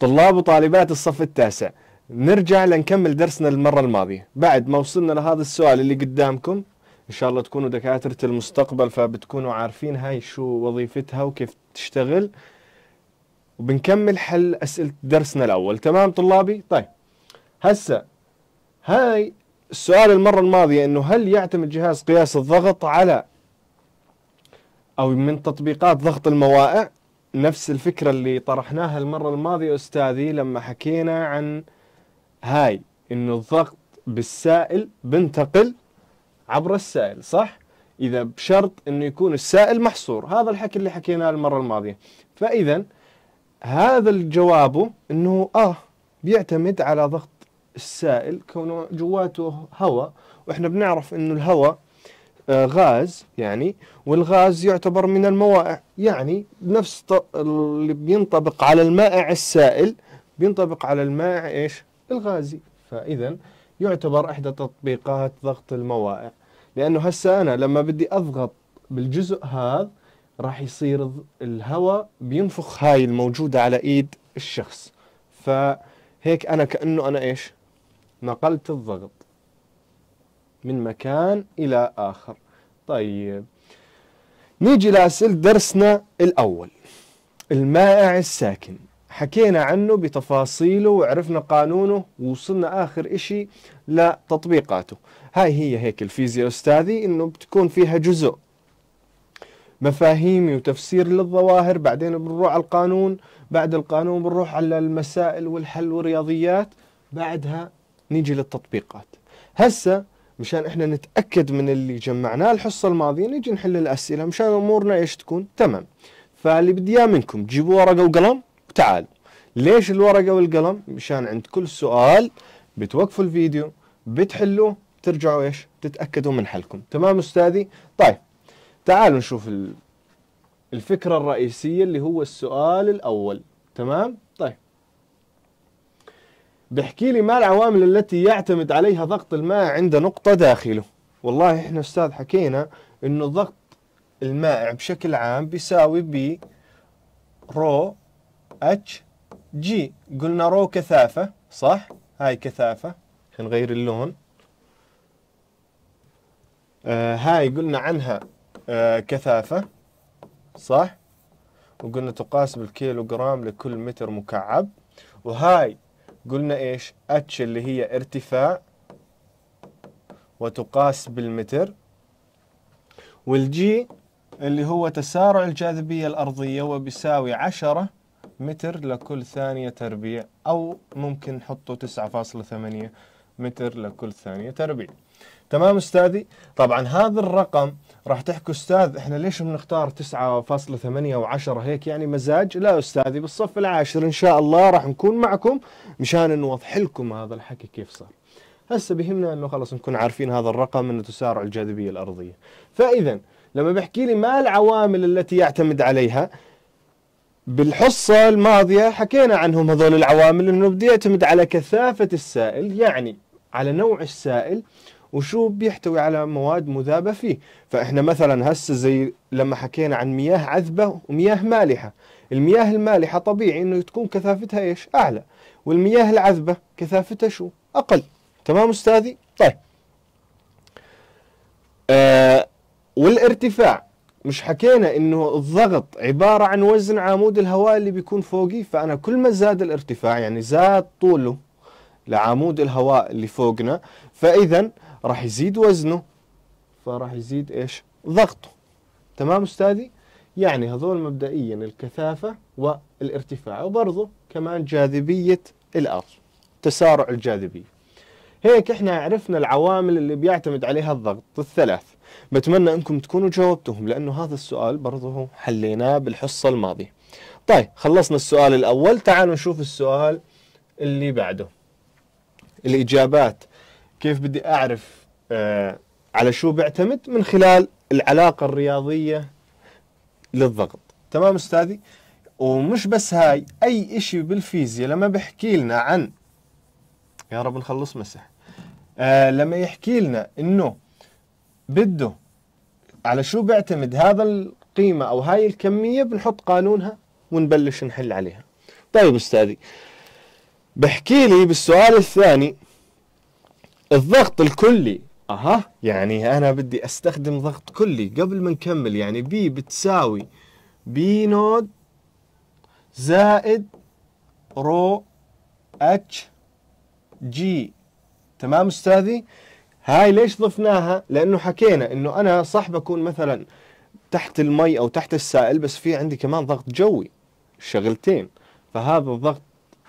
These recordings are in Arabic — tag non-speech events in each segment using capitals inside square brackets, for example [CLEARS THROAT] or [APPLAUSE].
طلاب وطالبات الصف التاسع نرجع لنكمل درسنا المرة الماضية بعد ما وصلنا لهذا السؤال اللي قدامكم إن شاء الله تكونوا دكاترة المستقبل فبتكونوا عارفين هاي شو وظيفتها وكيف تشتغل وبنكمل حل أسئلة درسنا الأول تمام طلابي؟ طيب هسا هاي السؤال المرة الماضية إنه هل يعتمد جهاز قياس الضغط على أو من تطبيقات ضغط الموائع نفس الفكرة اللي طرحناها المرة الماضية أستاذي لما حكينا عن هاي إنه الضغط بالسائل بنتقل عبر السائل صح؟ إذا بشرط إنه يكون السائل محصور هذا الحكي اللي حكيناه المرة الماضية فإذا هذا الجواب إنه آه بيعتمد على ضغط السائل كونه جواته هواء وإحنا بنعرف إنه الهواء آه، غاز يعني والغاز يعتبر من الموائع يعني نفس اللي بينطبق على المائع السائل بينطبق على المائع ايش الغازي فاذا يعتبر احدى تطبيقات ضغط الموائع لانه هسه انا لما بدي اضغط بالجزء هذا راح يصير الهواء بينفخ هاي الموجوده على ايد الشخص فهيك انا كانه انا ايش نقلت الضغط من مكان الى اخر طيب نيجي لأسئلة درسنا الأول المائع الساكن حكينا عنه بتفاصيله وعرفنا قانونه ووصلنا آخر إشي لتطبيقاته هاي هي هيك الفيزياء أستاذي إنه بتكون فيها جزء مفاهيمي وتفسير للظواهر بعدين بنروح على القانون بعد القانون بنروح على المسائل والحل والرياضيات بعدها نيجي للتطبيقات هسه مشان احنا نتاكد من اللي جمعناه الحصه الماضيه نجي نحل الاسئله مشان امورنا ايش تكون تمام فاللي بدي اياه منكم جيبوا ورقه وقلم وتعالوا ليش الورقه والقلم مشان عند كل سؤال بتوقفوا الفيديو بتحلوه ترجعوا ايش تتاكدوا من حلكم تمام استاذي طيب تعالوا نشوف الفكره الرئيسيه اللي هو السؤال الاول تمام طيب بحكي لي ما العوامل التي يعتمد عليها ضغط الماء عند نقطة داخله والله احنا استاذ حكينا انه ضغط الماء بشكل عام بيساوي ب رو اتش جي قلنا رو كثافة صح هاي كثافة نغير اللون آه هاي قلنا عنها آه كثافة صح وقلنا تقاس بالكيلو جرام لكل متر مكعب وهاي قلنا ايش اتش اللي هي ارتفاع وتقاس بالمتر والجي اللي هو تسارع الجاذبية الأرضية وبساوي 10 متر لكل ثانية تربيع أو ممكن نحطه 9.8 متر لكل ثانية تربيع تمام أستاذي؟ طبعا هذا الرقم راح تحكي أستاذ إحنا ليش بنختار 9.8 و10 هيك يعني مزاج؟ لا أستاذي بالصف العاشر إن شاء الله راح نكون معكم مشان نوضح لكم هذا الحكي كيف صار هسه بهمنا انه خلص نكون عارفين هذا الرقم انه تسارع الجاذبيه الارضيه فاذا لما بحكي لي ما العوامل التي يعتمد عليها بالحصة الماضية حكينا عنهم هذول العوامل انه بده يعتمد على كثافة السائل يعني على نوع السائل وشو بيحتوي على مواد مذابة فيه فإحنا مثلا هسه زي لما حكينا عن مياه عذبة ومياه مالحة المياه المالحة طبيعي أنه تكون كثافتها إيش أعلى والمياه العذبة كثافتها شو أقل تمام أستاذي طيب آه والارتفاع مش حكينا انه الضغط عبارة عن وزن عمود الهواء اللي بيكون فوقي فانا كل ما زاد الارتفاع يعني زاد طوله لعمود الهواء اللي فوقنا فاذا راح يزيد وزنه فراح يزيد ايش ضغطه تمام استاذي يعني هذول مبدئيا الكثافة والارتفاع وبرضه كمان جاذبية الأرض تسارع الجاذبية هيك احنا عرفنا العوامل اللي بيعتمد عليها الضغط الثلاث بتمنى انكم تكونوا جاوبتهم لانه هذا السؤال برضه حليناه بالحصة الماضية طيب خلصنا السؤال الاول تعالوا نشوف السؤال اللي بعده الاجابات كيف بدي اعرف آه على شو بعتمد من خلال العلاقه الرياضيه للضغط تمام استاذي ومش بس هاي اي شيء بالفيزياء لما بحكي لنا عن يا رب نخلص مسح آه لما يحكي لنا انه بده على شو بيعتمد هذا القيمه او هاي الكميه بنحط قانونها ونبلش نحل عليها طيب استاذي بحكي لي بالسؤال الثاني الضغط الكلي اها يعني انا بدي استخدم ضغط كلي قبل ما نكمل يعني بي بتساوي بي نود زائد رو اتش جي تمام استاذي هاي ليش ضفناها لانه حكينا انه انا صح بكون مثلا تحت المي او تحت السائل بس في عندي كمان ضغط جوي شغلتين فهذا الضغط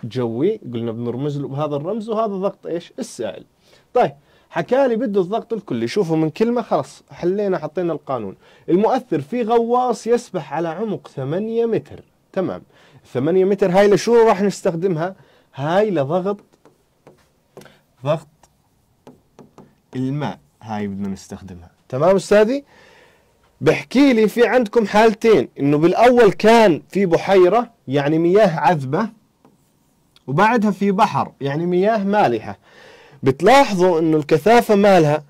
ضغط جوي قلنا بنرمز له بهذا الرمز وهذا ضغط ايش السائل طيب حكى لي بده الضغط الكلي شوفوا من كلمة خلاص حلينا حطينا القانون المؤثر في غواص يسبح على عمق 8 متر تمام 8 متر هاي لشو راح نستخدمها هاي لضغط ضغط الماء هاي بدنا نستخدمها تمام استاذي بحكي لي في عندكم حالتين انه بالاول كان في بحيره يعني مياه عذبه وبعدها في بحر يعني مياه مالحة بتلاحظوا أنه الكثافة مالها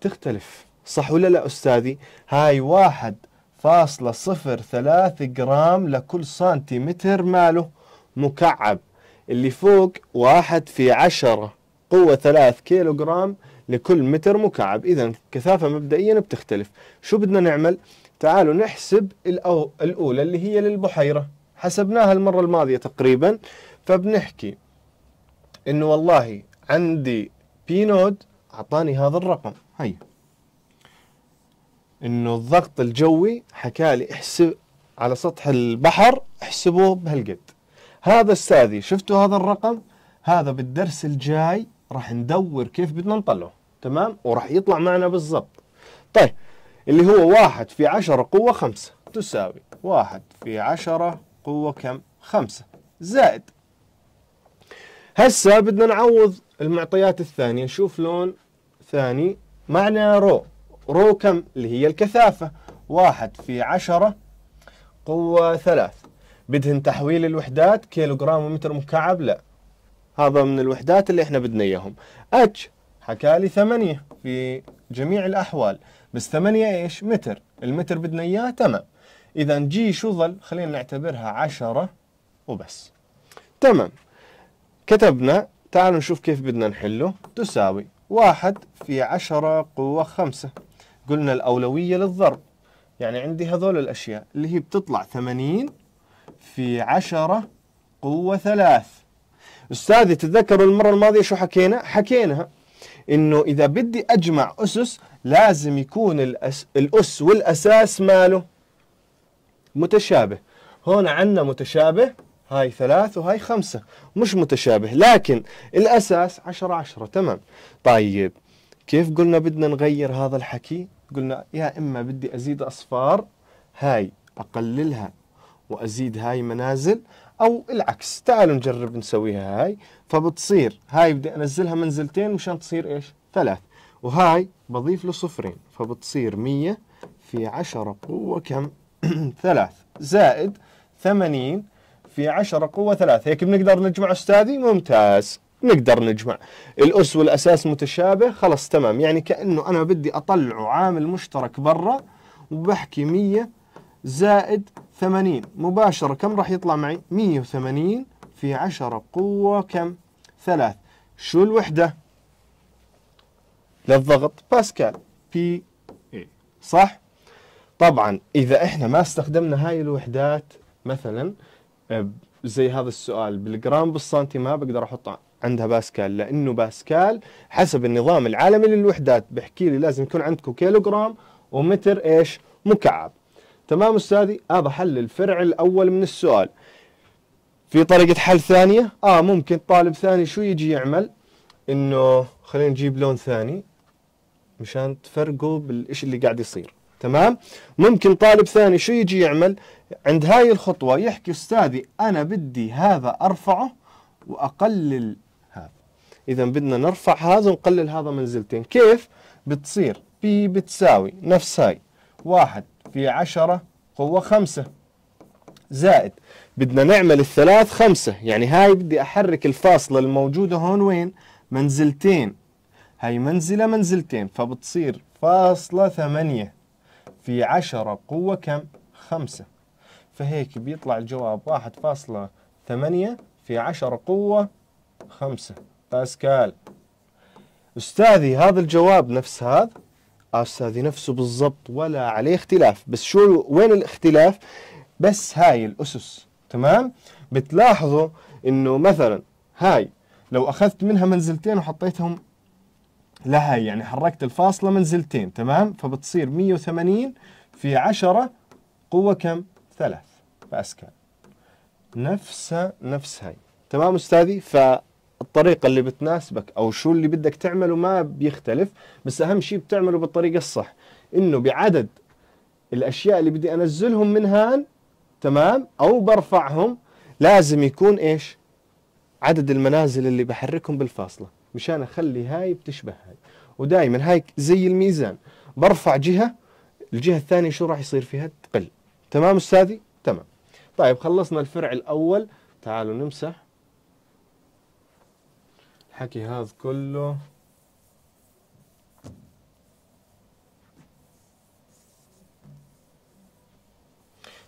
تختلف صح ولا لا أستاذي هاي واحد فاصلة صفر ثلاث جرام لكل سنتيمتر ماله مكعب اللي فوق واحد في عشرة قوة ثلاث كيلو جرام لكل متر مكعب إذا الكثافة مبدئيا بتختلف شو بدنا نعمل؟ تعالوا نحسب الأولى اللي هي للبحيرة حسبناها المرة الماضية تقريبا فبنحكي انه والله عندي بي نود اعطاني هذا الرقم هي انه الضغط الجوي حكى لي احسب على سطح البحر احسبوه بهالقد هذا استاذي شفتوا هذا الرقم هذا بالدرس الجاي راح ندور كيف بدنا نطلعه تمام وراح يطلع معنا بالضبط طيب اللي هو واحد في عشرة قوة خمسة تساوي واحد في عشرة قوة كم؟ خمسة زائد هسه بدنا نعوض المعطيات الثانية نشوف لون ثاني معنا رو رو كم؟ اللي هي الكثافة واحد في عشرة قوة ثلاث بدهن تحويل الوحدات كيلوغرام ومتر مكعب لا هذا من الوحدات اللي احنا بدنا اياهم اتش حكى لي ثمانية في جميع الاحوال بس ثمانية ايش متر المتر بدنا اياه تمام إذا جي شو ظل خلينا نعتبرها عشرة وبس تمام كتبنا تعالوا نشوف كيف بدنا نحله تساوي واحد في عشرة قوة خمسة قلنا الأولوية للضرب يعني عندي هذول الأشياء اللي هي بتطلع ثمانين في عشرة قوة ثلاث أستاذي تتذكروا المرة الماضية شو حكينا؟ حكينا إنه إذا بدي أجمع أسس لازم يكون الأس, الأس والأساس ماله متشابه هون عندنا متشابه هاي ثلاث وهاي خمسة مش متشابه لكن الأساس عشرة عشرة تمام طيب كيف قلنا بدنا نغير هذا الحكي قلنا يا إما بدي أزيد أصفار هاي أقللها وأزيد هاي منازل أو العكس تعالوا نجرب نسويها هاي فبتصير هاي بدي أنزلها منزلتين مشان تصير إيش ثلاث وهاي بضيف له صفرين فبتصير مية في عشرة قوة كم [CLEARS THROAT] ثلاث زائد ثمانين في عشرة قوة ثلاثة هيك بنقدر نجمع أستاذي ممتاز نقدر نجمع الأس والأساس متشابه خلص تمام يعني كأنه أنا بدي أطلع عامل مشترك برا وبحكي مية زائد ثمانين مباشرة كم راح يطلع معي مية وثمانين في عشرة قوة كم ثلاث شو الوحدة للضغط باسكال بي إيه. صح طبعا اذا احنا ما استخدمنا هاي الوحدات مثلا آه، زي هذا السؤال بالجرام بالسنتي ما بقدر احط عندها باسكال لانه باسكال حسب النظام العالمي للوحدات بحكي لي لازم يكون عندكم كيلو جرام ومتر ايش مكعب تمام استاذي اه حل الفرع الاول من السؤال في طريقه حل ثانيه اه ممكن طالب ثاني شو يجي يعمل انه خلينا نجيب لون ثاني مشان تفرقوا بالشيء اللي قاعد يصير تمام ممكن طالب ثاني شو يجي يعمل عند هاي الخطوة يحكي أستاذي أنا بدي هذا أرفعه وأقلل هذا إذا بدنا نرفع هذا ونقلل هذا منزلتين كيف بتصير بي بتساوي نفس هاي واحد في عشرة قوة خمسة زائد بدنا نعمل الثلاث خمسة يعني هاي بدي أحرك الفاصلة الموجودة هون وين منزلتين هاي منزلة منزلتين فبتصير فاصلة ثمانية في عشرة قوة كم؟ خمسة فهيك بيطلع الجواب واحد فاصلة ثمانية في عشرة قوة خمسة باسكال أستاذي هذا الجواب نفس هذا أستاذي نفسه بالضبط ولا عليه اختلاف بس شو وين الاختلاف بس هاي الأسس تمام بتلاحظوا إنه مثلا هاي لو أخذت منها منزلتين وحطيتهم لها يعني حركت الفاصلة منزلتين تمام فبتصير 180 في 10 قوة كم؟ ثلاث باسكال نفسها نفس هاي تمام أستاذي فالطريقة اللي بتناسبك أو شو اللي بدك تعمله ما بيختلف بس أهم شيء بتعمله بالطريقة الصح إنه بعدد الأشياء اللي بدي أنزلهم من هان تمام أو برفعهم لازم يكون إيش عدد المنازل اللي بحركهم بالفاصلة مشان اخلي هاي بتشبه هاي ودائما هاي زي الميزان برفع جهه الجهه الثانيه شو راح يصير فيها تقل تمام استاذي تمام طيب خلصنا الفرع الاول تعالوا نمسح الحكي هذا كله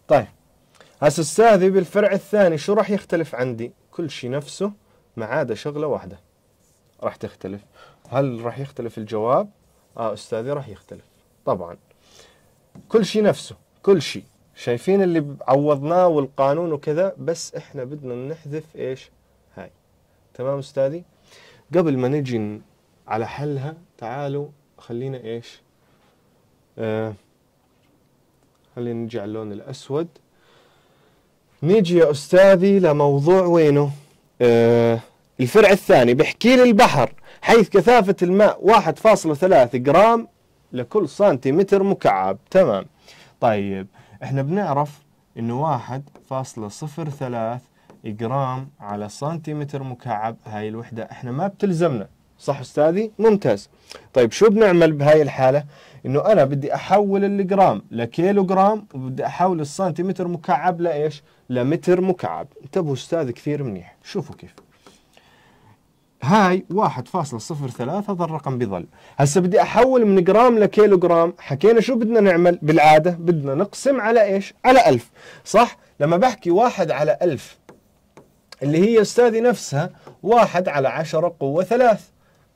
طيب هسه استاذي بالفرع الثاني شو راح يختلف عندي كل شيء نفسه ما عدا شغله واحده راح تختلف هل راح يختلف الجواب اه استاذي راح يختلف طبعا كل شيء نفسه كل شيء شايفين اللي عوضناه والقانون وكذا بس احنا بدنا نحذف ايش هاي تمام استاذي قبل ما نجي على حلها تعالوا خلينا ايش آه خلينا نجي على اللون الاسود نيجي يا استاذي لموضوع وينه آه الفرع الثاني بحكي لي البحر حيث كثافة الماء 1.3 جرام لكل سنتيمتر مكعب تمام طيب احنا بنعرف انه 1.03 جرام على سنتيمتر مكعب هاي الوحدة احنا ما بتلزمنا صح استاذي ممتاز طيب شو بنعمل بهاي الحالة انه انا بدي احول الجرام لكيلو جرام وبدي احول السنتيمتر مكعب لايش لمتر مكعب انتبهوا استاذ كثير منيح شوفوا كيف هاي 1.03 هذا الرقم بيظل هسه بدي احول من جرام لكيلو جرام حكينا شو بدنا نعمل بالعاده بدنا نقسم على ايش على 1000 صح لما بحكي 1 على 1000 اللي هي استاذي نفسها واحد على 10 قوه 3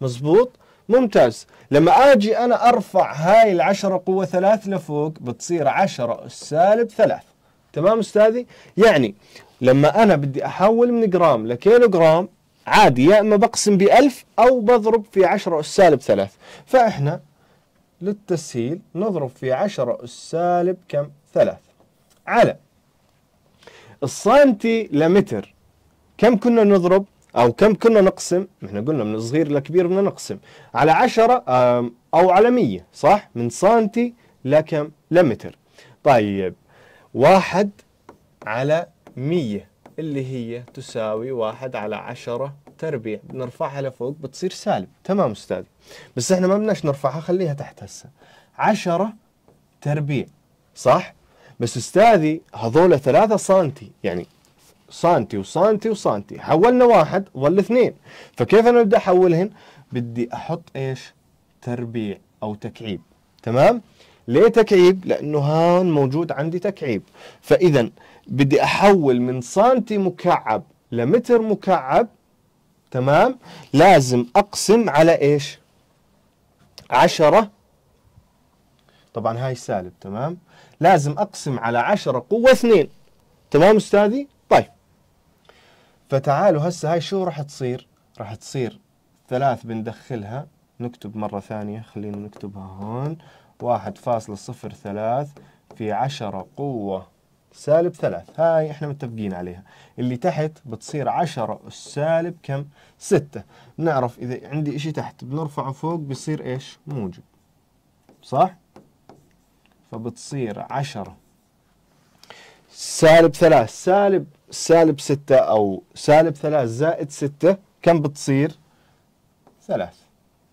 مزبوط ممتاز لما اجي انا ارفع هاي ال10 قوة ثلاث لفوق بتصير 10 سالب ثلاث تمام استاذي يعني لما انا بدي احول من جرام لكيلو جرام عادي يا اما بقسم ب 1000 او بضرب في 10 اس سالب 3 فاحنا للتسهيل نضرب في 10 اس سالب كم 3 على السنتي لمتر كم كنا نضرب او كم كنا نقسم احنا قلنا من الصغير لكبير بدنا نقسم على 10 او على 100 صح من سنتي لكم لمتر طيب واحد على 100 اللي هي تساوي واحد على عشرة تربيع بنرفعها لفوق بتصير سالب تمام أستاذي بس احنا ما بدناش نرفعها خليها تحت هسه عشرة تربيع صح؟ بس أستاذي هذول ثلاثة سنتي يعني سنتي وسنتي وسنتي حولنا واحد ظل اثنين فكيف أنا بدي أحولهن؟ بدي أحط إيش؟ تربيع أو تكعيب تمام؟ ليه تكعيب؟ لأنه هون موجود عندي تكعيب فإذا بدي أحول من سنتي مكعب لمتر مكعب تمام لازم أقسم على إيش؟ عشرة طبعا هاي سالب تمام لازم أقسم على عشرة قوة اثنين تمام أستاذي؟ طيب فتعالوا هسه هاي شو راح تصير؟ راح تصير ثلاث بندخلها نكتب مرة ثانية خلينا نكتبها هون واحد فاصلة صفر ثلاث في عشرة قوة سالب ثلاث هاي احنا متفقين عليها اللي تحت بتصير عشرة السالب كم ستة بنعرف اذا عندي اشي تحت بنرفعه فوق بيصير ايش موجب صح فبتصير عشرة سالب ثلاث سالب سالب ستة او سالب ثلاث زائد ستة كم بتصير ثلاث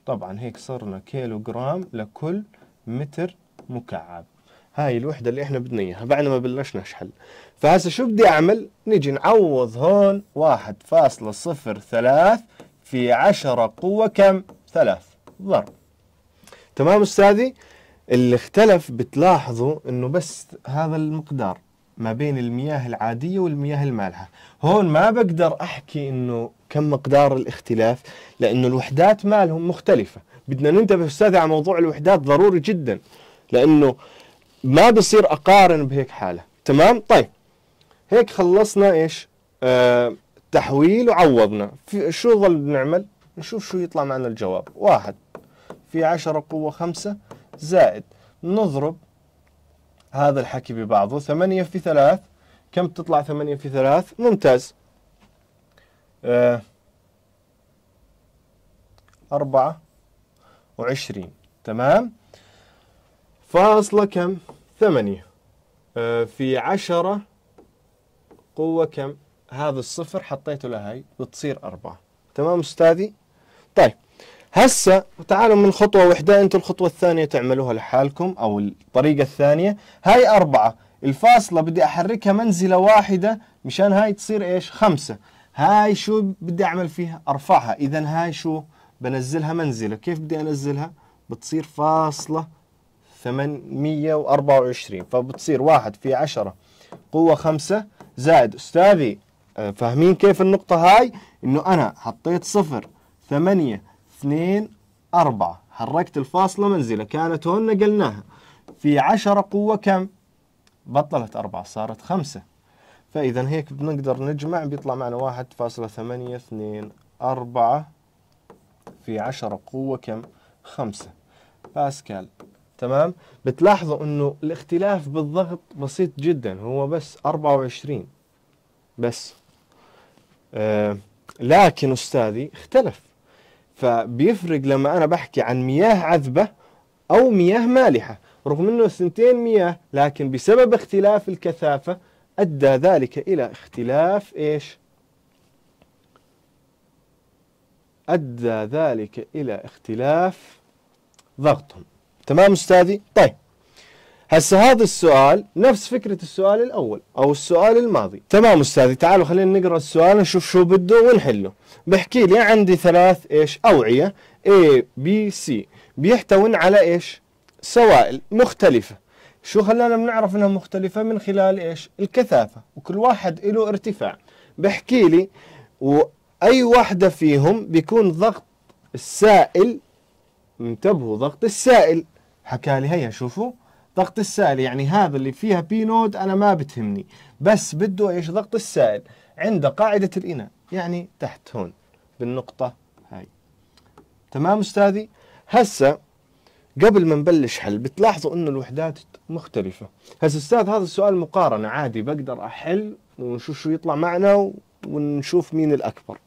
طبعا هيك صرنا كيلو جرام لكل متر مكعب هاي الوحده اللي احنا بدنا اياها بعد ما بلشنا نشحن فهسه شو بدي اعمل نيجي نعوض هون 1.03 في 10 قوه كم 3 ضرب تمام استاذي اللي اختلف بتلاحظوا انه بس هذا المقدار ما بين المياه العاديه والمياه المالحه هون ما بقدر احكي انه كم مقدار الاختلاف لانه الوحدات مالهم مختلفه بدنا ننتبه استاذي على موضوع الوحدات ضروري جدا لانه ما بصير اقارن بهيك حاله تمام طيب هيك خلصنا ايش آه تحويل وعوضنا في شو ظل بنعمل نشوف شو يطلع معنا الجواب واحد في عشرة قوة خمسة زائد نضرب هذا الحكي ببعضه ثمانية في ثلاث كم تطلع ثمانية في ثلاث ممتاز آه أربعة وعشرين تمام فاصلة كم ثمانية آه، في عشرة قوة كم هذا الصفر حطيته لهاي بتصير أربعة تمام أستاذي طيب هسه تعالوا من خطوة واحدة أنتم الخطوة الثانية تعملوها لحالكم أو الطريقة الثانية هاي أربعة الفاصلة بدي أحركها منزلة واحدة مشان هاي تصير إيش خمسة هاي شو بدي أعمل فيها أرفعها إذا هاي شو بنزلها منزله كيف بدي انزلها بتصير فاصله 824 فبتصير واحد في عشرة قوة خمسة زائد أستاذي آه، فاهمين كيف النقطة هاي إنه أنا حطيت صفر ثمانية اثنين أربعة حركت الفاصلة منزلة كانت هون نقلناها في عشرة قوة كم بطلت أربعة صارت خمسة فإذا هيك بنقدر نجمع بيطلع معنا واحد فاصلة ثمانية اثنين أربعة في 10 قوة كم؟ 5 باسكال تمام؟ بتلاحظوا انه الاختلاف بالضغط بسيط جدا هو بس 24 بس آه لكن استاذي اختلف فبيفرق لما انا بحكي عن مياه عذبة او مياه مالحة رغم انه سنتين مياه لكن بسبب اختلاف الكثافة ادى ذلك الى اختلاف ايش؟ أدى ذلك إلى اختلاف ضغطهم تمام أستاذي؟ طيب هسه هذا السؤال نفس فكرة السؤال الأول أو السؤال الماضي تمام أستاذي تعالوا خلينا نقرأ السؤال نشوف شو بده ونحله بحكي لي عندي ثلاث إيش أوعية A B C بيحتوون على إيش سوائل مختلفة شو خلانا بنعرف انها مختلفة من خلال ايش؟ الكثافة وكل واحد له ارتفاع بحكي لي أي واحدة فيهم بيكون ضغط السائل انتبهوا ضغط السائل حكى لي هيا شوفوا ضغط السائل يعني هذا اللي فيها بي نود أنا ما بتهمني بس بده إيش ضغط السائل عند قاعدة الإناء يعني تحت هون بالنقطة هاي تمام أستاذي هسا قبل ما نبلش حل بتلاحظوا انه الوحدات مختلفة هسا استاذ هذا السؤال مقارنة عادي بقدر احل ونشوف شو يطلع معنا ونشوف مين الاكبر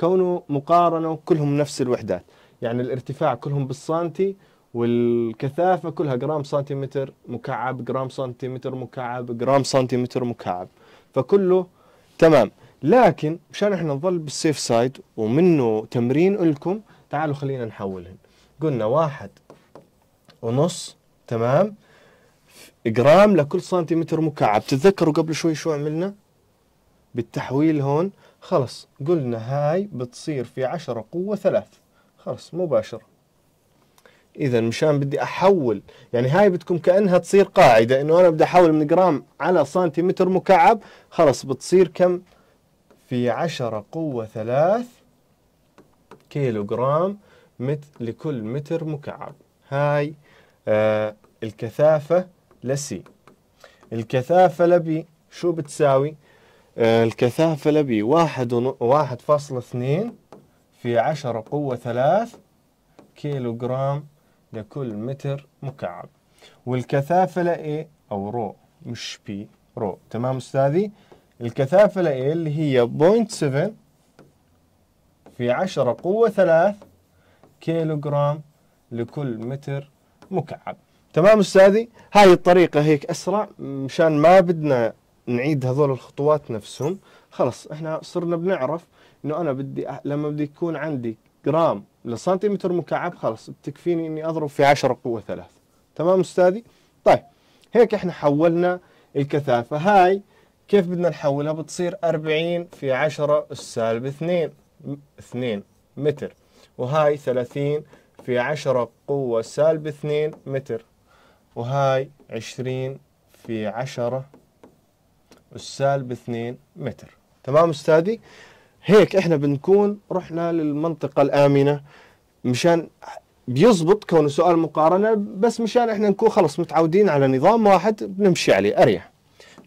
كونه مقارنه كلهم نفس الوحدات يعني الارتفاع كلهم بالسنتي والكثافة كلها جرام سنتيمتر مكعب جرام سنتيمتر مكعب جرام سنتيمتر مكعب فكله تمام لكن مشان احنا نظل بالسيف سايد ومنه تمرين لكم تعالوا خلينا نحولهن قلنا واحد ونص تمام جرام لكل سنتيمتر مكعب تتذكروا قبل شوي شو عملنا بالتحويل هون خلص قلنا هاي بتصير في عشرة قوة ثلاث خلص مباشرة إذا مشان بدي أحول يعني هاي بتكون كأنها تصير قاعدة إنه أنا بدي أحول من جرام على سنتيمتر مكعب خلص بتصير كم في عشرة قوة ثلاث كيلو جرام مت لكل متر مكعب هاي آه الكثافة لسي الكثافة لبي شو بتساوي آه، الكثافة لبي واحد, واحد فاصلة اثنين في عشرة قوة ثلاث كيلو جرام لكل متر مكعب والكثافة إيه؟ لأي أو رو مش بي رو تمام أستاذي الكثافة إيه؟ لأي اللي هي 0.7 في عشرة قوة ثلاث كيلو جرام لكل متر مكعب تمام أستاذي هاي الطريقة هيك أسرع مشان ما بدنا نعيد هذول الخطوات نفسهم خلاص احنا صرنا بنعرف انه انا بدي أح... لما بدي يكون عندي جرام لسنتيمتر مكعب خلاص بتكفيني اني اضرب في 10 قوه 3 تمام استاذي طيب هيك احنا حولنا الكثافه هاي كيف بدنا نحولها بتصير 40 في 10 السالب 2 2 متر وهاي 30 في 10 قوة سالب 2 متر وهاي 20 في 10 السالب 2 متر تمام استاذي هيك احنا بنكون رحنا للمنطقه الامنه مشان بيزبط كونه سؤال مقارنه بس مشان احنا نكون خلص متعودين على نظام واحد بنمشي عليه اريح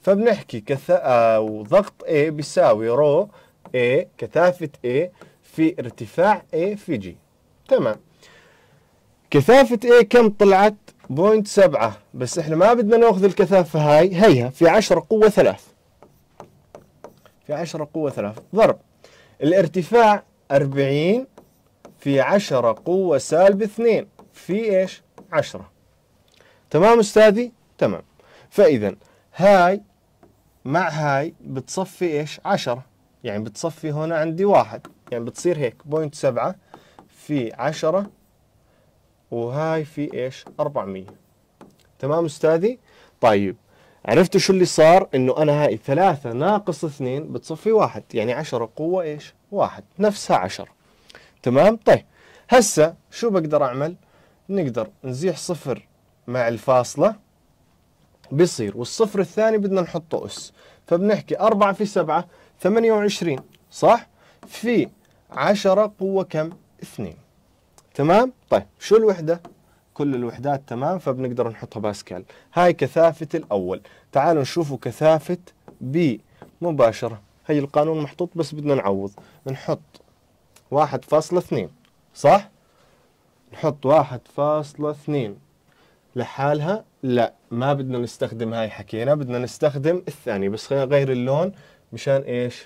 فبنحكي كثاء آه، وضغط A بيساوي رو A كثافة A في ارتفاع A في G تمام كثافة A كم طلعت؟ 0.7 بس احنا ما بدنا ناخذ الكثافة هاي هيها في 10 قوة 3 في 10 قوة 3 ضرب الارتفاع 40 في 10 قوة سالب 2 في ايش؟ 10 تمام أستاذي؟ تمام فإذا هاي مع هاي بتصفي ايش؟ 10 يعني بتصفي هنا عندي واحد يعني بتصير هيك بوينت سبعة في عشرة وهاي في ايش؟ 400 تمام أستاذي؟ طيب عرفتوا شو اللي صار انه انا هاي ثلاثة ناقص اثنين بتصفي واحد يعني عشرة قوة ايش واحد نفسها عشرة تمام طيب هسه شو بقدر اعمل نقدر نزيح صفر مع الفاصلة بيصير والصفر الثاني بدنا نحطه أس فبنحكي 4 في 7 28 صح في 10 قوة كم 2 تمام طيب شو الوحدة كل الوحدات تمام فبنقدر نحطها باسكال هاي كثافة الأول تعالوا نشوفوا كثافة بي مباشرة هي القانون محطوط بس بدنا نعوض نحط واحد فاصلة اثنين صح؟ نحط واحد فاصلة اثنين لحالها لا ما بدنا نستخدم هاي حكينا بدنا نستخدم الثاني بس غير اللون مشان ايش؟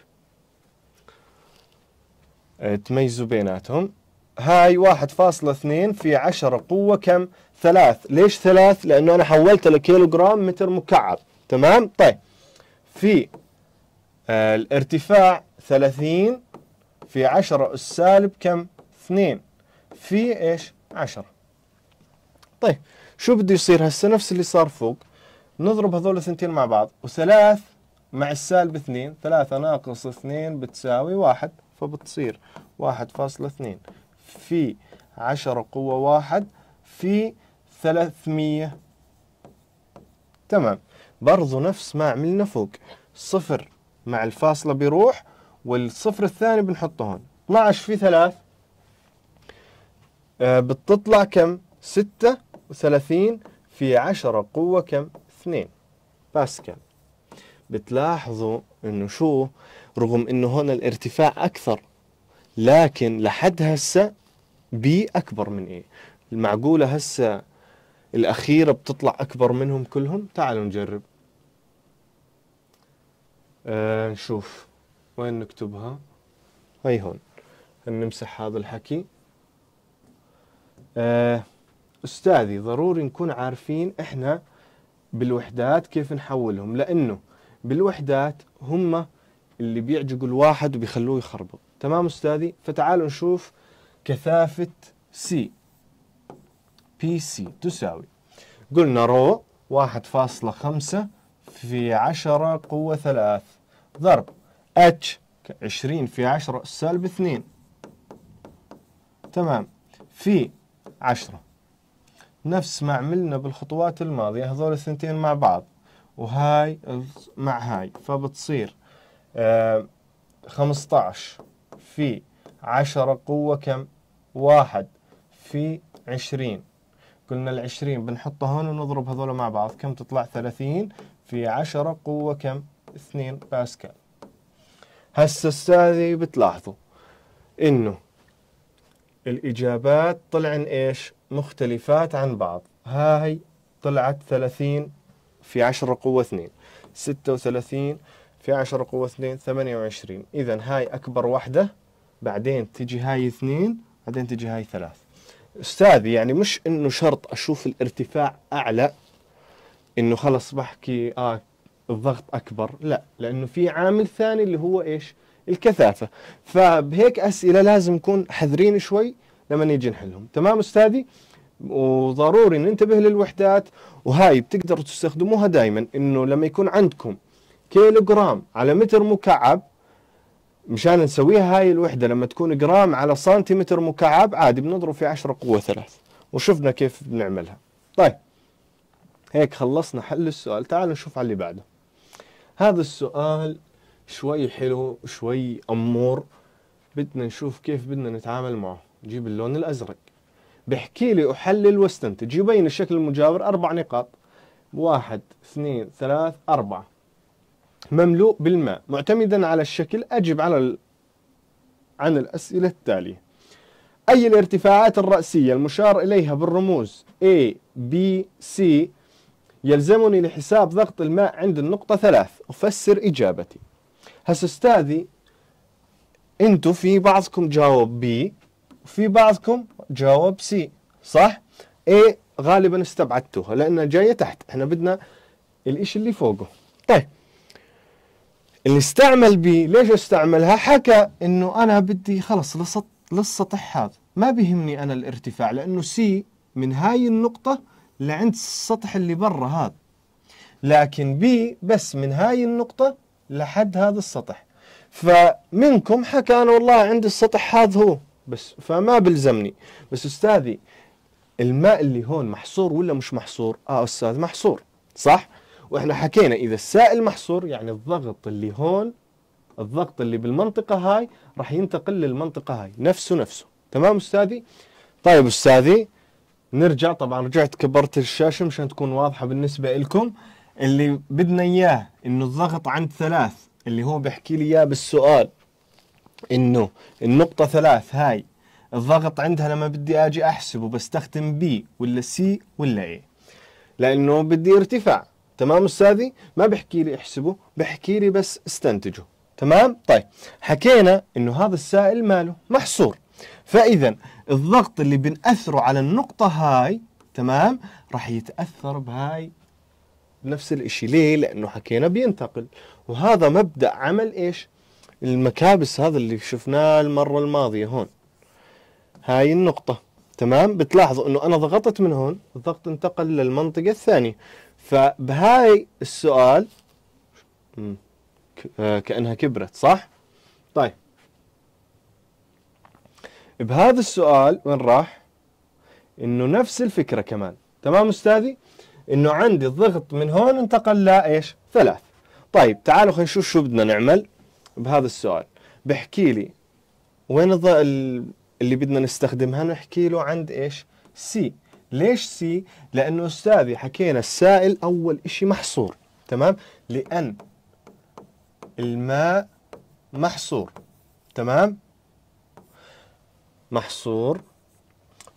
آه، تميزوا بيناتهم هاي واحد فاصلة اثنين في عشرة قوة كم ثلاث ليش ثلاث لأنه أنا حولت لكيلو جرام متر مكعب تمام طيب في آه، الارتفاع ثلاثين في عشرة السالب كم اثنين في إيش عشرة طيب شو بده يصير هسه نفس اللي صار فوق نضرب هذول الثنتين مع بعض وثلاث مع السالب اثنين ثلاثة ناقص اثنين بتساوي واحد فبتصير واحد فاصلة اثنين في عشرة قوة واحد في ثلاثمية تمام برضو نفس ما عملنا فوق صفر مع الفاصلة بيروح والصفر الثاني بنحطه هون 12 في 3 آه بتطلع كم 36 في 10 قوة كم 2 باسكال بتلاحظوا انه شو رغم انه هون الارتفاع اكثر لكن لحد هسه بي اكبر من ايه المعقوله هسه الاخيره بتطلع اكبر منهم كلهم تعالوا نجرب آه نشوف وين نكتبها هاي هون نمسح هذا الحكي آه استاذي ضروري نكون عارفين احنا بالوحدات كيف نحولهم لانه بالوحدات هم اللي بيعجقوا الواحد وبيخلوه يخربط تمام استاذي فتعالوا نشوف كثافة سي بي سي تساوي قلنا رو واحد فاصلة خمسة في عشرة قوة ثلاث ضرب اتش عشرين في عشرة سالب اثنين تمام في عشرة نفس ما عملنا بالخطوات الماضية هذول الثنتين مع بعض وهاي مع هاي فبتصير آه، خمسة عشر في عشرة قوة كم واحد في عشرين قلنا العشرين بنحطه هون ونضرب هذول مع بعض كم تطلع ثلاثين في عشرة قوة كم اثنين باسكال هسا استاذي بتلاحظوا انه الاجابات طلعن ايش مختلفات عن بعض هاي طلعت ثلاثين في عشرة قوة اثنين ستة وثلاثين في عشرة قوة اثنين ثمانية وعشرين إذا هاي أكبر وحدة بعدين تجي هاي اثنين بعدين تجي هاي ثلاث استاذي يعني مش انه شرط اشوف الارتفاع اعلى انه خلص بحكي اه الضغط اكبر لا لانه في عامل ثاني اللي هو ايش الكثافه فبهيك اسئله لازم نكون حذرين شوي لما نيجي نحلهم تمام استاذي وضروري ننتبه للوحدات وهاي بتقدروا تستخدموها دائما انه لما يكون عندكم كيلو جرام على متر مكعب مشان نسويها هاي الوحدة لما تكون جرام على سنتيمتر مكعب عادي بنضرب في 10 قوة ثلاث وشفنا كيف بنعملها طيب هيك خلصنا حل السؤال تعالوا نشوف على اللي بعده هذا السؤال شوي حلو شوي أمور بدنا نشوف كيف بدنا نتعامل معه جيب اللون الأزرق بحكي لي أحلل واستنتج يبين الشكل المجاور أربع نقاط واحد اثنين ثلاث أربعة مملوء بالماء معتمدا على الشكل أجب على ال... عن الأسئلة التالية أي الارتفاعات الرأسية المشار إليها بالرموز A B C يلزمني لحساب ضغط الماء عند النقطة ثلاث أفسر إجابتي هس أستاذي أنتوا في بعضكم جاوب B وفي بعضكم جاوب C صح؟ A غالبا استبعدتوها لأنها جاية تحت احنا بدنا الإشي اللي فوقه طيب اللي استعمل بي ليش استعملها حكى انه انا بدي خلص لسط للسطح هذا ما بيهمني انا الارتفاع لانه سي من هاي النقطة لعند السطح اللي برا هذا لكن بي بس من هاي النقطة لحد هذا السطح فمنكم حكى انا والله عند السطح هذا هو بس فما بلزمني بس استاذي الماء اللي هون محصور ولا مش محصور اه استاذ محصور صح واحنا حكينا اذا السائل محصور يعني الضغط اللي هون الضغط اللي بالمنطقة هاي راح ينتقل للمنطقة هاي نفسه نفسه تمام أستاذي؟ طيب أستاذي نرجع طبعا رجعت كبرت الشاشة مشان تكون واضحة بالنسبة لكم اللي بدنا إياه إنه الضغط عند ثلاث اللي هو بيحكي لي إياه بالسؤال إنه النقطة ثلاث هاي الضغط عندها لما بدي أجي أحسبه بستخدم بي ولا سي ولا إيه لأنه بدي ارتفاع تمام أستاذي ما بحكي لي احسبه بحكي لي بس استنتجه تمام طيب حكينا إنه هذا السائل ماله محصور فإذا الضغط اللي بنأثره على النقطة هاي تمام راح يتأثر بهاي بنفس الإشي ليه؟ لأنه حكينا بينتقل وهذا مبدأ عمل إيش؟ المكابس هذا اللي شفناه المرة الماضية هون هاي النقطة تمام بتلاحظوا انه انا ضغطت من هون الضغط انتقل للمنطقة الثانية فبهاي السؤال آه، كأنها كبرت صح؟ طيب بهذا السؤال وين راح؟ انه نفس الفكرة كمان تمام استاذي؟ انه عندي الضغط من هون انتقل لايش؟ ثلاث طيب تعالوا خلينا نشوف شو بدنا نعمل بهذا السؤال بحكي لي وين اللي بدنا نستخدمها نحكي له عند ايش؟ سي ليش سي؟ لأنه أستاذي حكينا السائل أول إشي محصور تمام؟ لأن الماء محصور تمام؟ محصور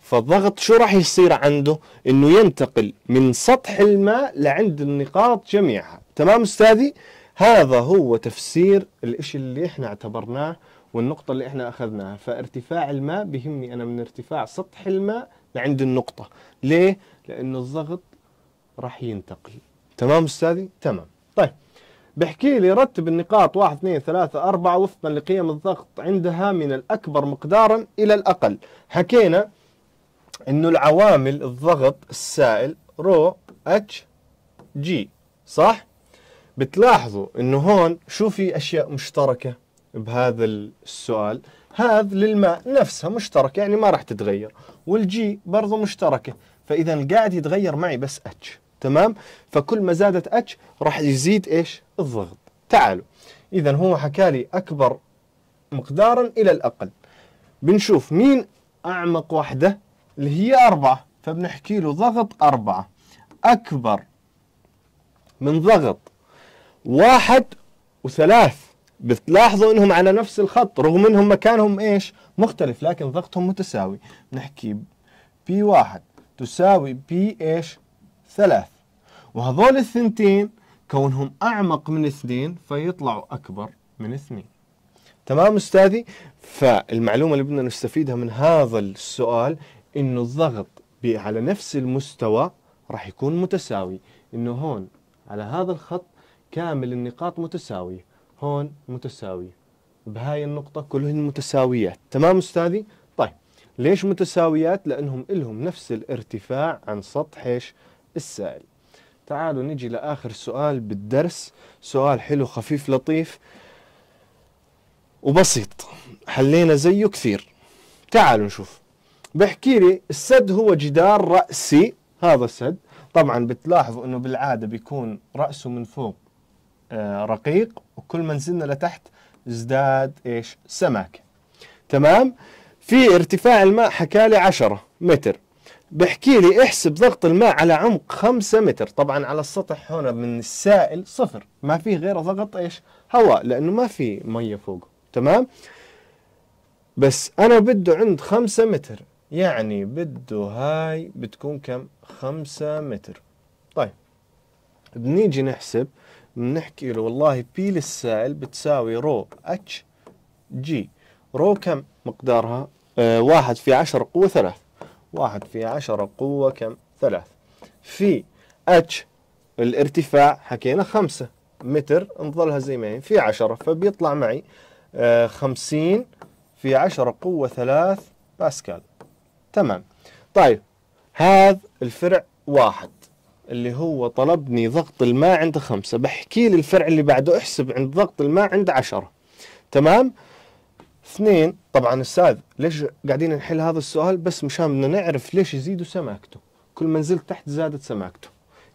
فالضغط شو راح يصير عنده؟ انه ينتقل من سطح الماء لعند النقاط جميعها، تمام استاذي؟ هذا هو تفسير الاشي اللي احنا اعتبرناه والنقطة اللي احنا اخذناها، فارتفاع الماء بهمني انا من ارتفاع سطح الماء لعند النقطة ليه؟ لأن الضغط راح ينتقل تمام أستاذي؟ تمام طيب بحكي لي رتب النقاط 1 2 3 4 وفقا لقيم الضغط عندها من الأكبر مقدارا إلى الأقل حكينا أنه العوامل الضغط السائل رو اتش جي صح؟ بتلاحظوا أنه هون شو في أشياء مشتركة بهذا السؤال؟ هذا للماء نفسها مشتركة يعني ما راح تتغير والجي برضه مشتركة فإذا قاعد يتغير معي بس اتش تمام فكل ما زادت اتش راح يزيد إيش الضغط تعالوا إذا هو حكى لي أكبر مقدارا إلى الأقل بنشوف مين أعمق وحدة اللي هي أربعة فبنحكي له ضغط أربعة أكبر من ضغط واحد وثلاث بتلاحظوا انهم على نفس الخط رغم انهم مكانهم ايش مختلف لكن ضغطهم متساوي بنحكي بي واحد تساوي بي ايش ثلاث وهذول الثنتين كونهم اعمق من اثنين فيطلعوا اكبر من اثنين تمام استاذي فالمعلومه اللي بدنا نستفيدها من هذا السؤال انه الضغط على نفس المستوى راح يكون متساوي انه هون على هذا الخط كامل النقاط متساويه هون متساوية بهاي النقطة كلهن متساويات تمام أستاذي؟ طيب ليش متساويات؟ لأنهم إلهم نفس الارتفاع عن سطح إيش؟ السائل تعالوا نجي لآخر سؤال بالدرس سؤال حلو خفيف لطيف وبسيط حلينا زيه كثير تعالوا نشوف بحكي لي السد هو جدار رأسي هذا السد طبعا بتلاحظوا انه بالعادة بيكون رأسه من فوق آه، رقيق وكل ما نزلنا لتحت ازداد ايش سمك تمام في ارتفاع الماء حكى لي 10 متر بحكي لي احسب ضغط الماء على عمق 5 متر طبعا على السطح هنا من السائل صفر ما في غير ضغط ايش هواء لانه ما في ميه فوق تمام بس انا بده عند 5 متر يعني بده هاي بتكون كم 5 متر طيب بنيجي نحسب بنحكي له والله بي للسائل بتساوي رو اتش جي رو كم مقدارها آه واحد في عشرة قوة ثلاث واحد في عشرة قوة كم ثلاث في اتش الارتفاع حكينا خمسة متر نظلها زي ما هي في عشرة فبيطلع معي آه خمسين في عشرة قوة ثلاث باسكال تمام طيب هذا الفرع واحد اللي هو طلبني ضغط الماء عند خمسة بحكي لي الفرع اللي بعده احسب عند ضغط الماء عند عشرة تمام اثنين طبعا استاذ ليش قاعدين نحل هذا السؤال بس مشان بدنا نعرف ليش يزيدوا سماكته كل ما نزلت تحت زادت سماكته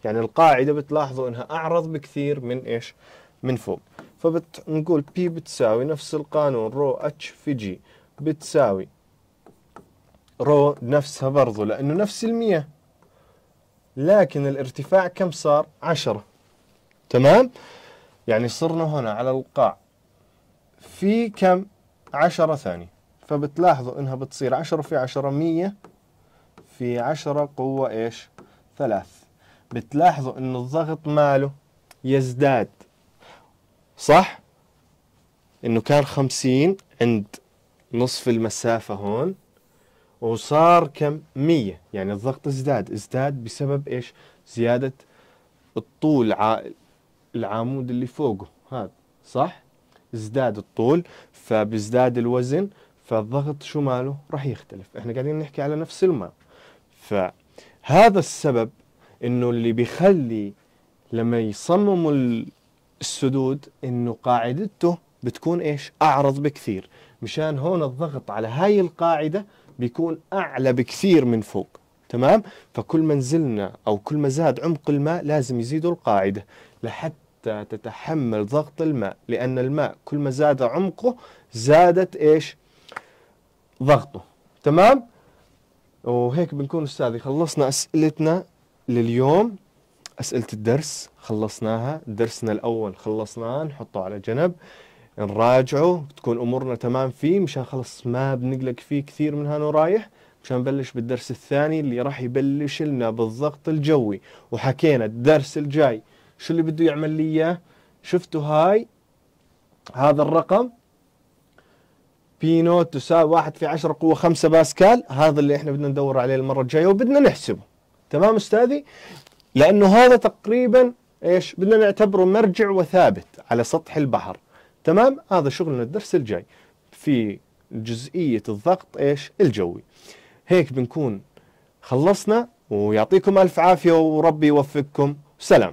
يعني القاعدة بتلاحظوا انها اعرض بكثير من ايش من فوق فبنقول بي بتساوي نفس القانون رو اتش في جي بتساوي رو نفسها برضو لانه نفس المياه لكن الارتفاع كم صار 10 تمام يعني صرنا هنا على القاع في كم 10 ثانية فبتلاحظوا انها بتصير 10 في 10 100 في 10 قوة ايش 3 بتلاحظوا ان الضغط ماله يزداد صح انه كان 50 عند نصف المسافة هون وصار كم 100 يعني الضغط ازداد ازداد بسبب ايش زيادة الطول ع... العمود اللي فوقه هذا صح ازداد الطول فبيزداد الوزن فالضغط شو ماله راح يختلف احنا قاعدين نحكي على نفس الماء فهذا السبب انه اللي بيخلي لما يصمموا السدود انه قاعدته بتكون ايش اعرض بكثير مشان هون الضغط على هاي القاعده بيكون اعلى بكثير من فوق تمام فكل ما نزلنا او كل ما زاد عمق الماء لازم يزيدوا القاعده لحتى تتحمل ضغط الماء لان الماء كل ما زاد عمقه زادت ايش ضغطه تمام وهيك بنكون استاذي خلصنا اسئلتنا لليوم اسئله الدرس خلصناها درسنا الاول خلصناه نحطه على جنب نراجعه تكون امورنا تمام فيه مشان خلص ما بنقلق فيه كثير من هان ورايح مشان نبلش بالدرس الثاني اللي راح يبلش لنا بالضغط الجوي وحكينا الدرس الجاي شو اللي بده يعمل لي اياه شفتوا هاي هذا الرقم بي نوت تساوي 1 في 10 قوة 5 باسكال هذا اللي احنا بدنا ندور عليه المرة الجاية وبدنا نحسبه تمام استاذي لانه هذا تقريبا ايش بدنا نعتبره مرجع وثابت على سطح البحر تمام هذا شغلنا الدرس الجاي في جزئية الضغط إيش الجوي هيك بنكون خلصنا ويعطيكم ألف عافية وربي يوفقكم سلام